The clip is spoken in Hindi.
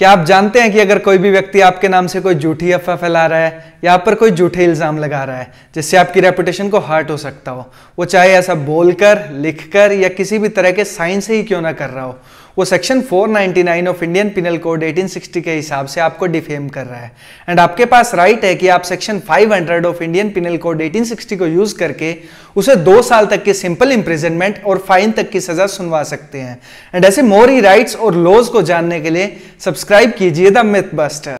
क्या आप जानते हैं कि अगर कोई भी व्यक्ति आपके नाम से कोई झूठी अफवाह फैला रहा है या आप पर कोई झूठे इल्ज़ाम लगा रहा है जिससे आपकी रेपुटेशन को हर्ट हो सकता हो वो चाहे ऐसा बोलकर लिखकर या किसी भी तरह के साइन से ही क्यों ना कर रहा हो वो section 499 of Indian penal code 1860 के हिसाब से आपको डिफेम कर रहा है एंड आपके पास राइट है कि आप section 500 of Indian penal code 1860 को यूज करके उसे दो साल तक के सिंपल इंप्रिजनमेंट और फाइन तक की सजा सुनवा सकते हैं एंड ऐसे मोर ही राइट्स और लॉज को जानने के लिए सब्सक्राइब कीजिए द मिथ बस्टर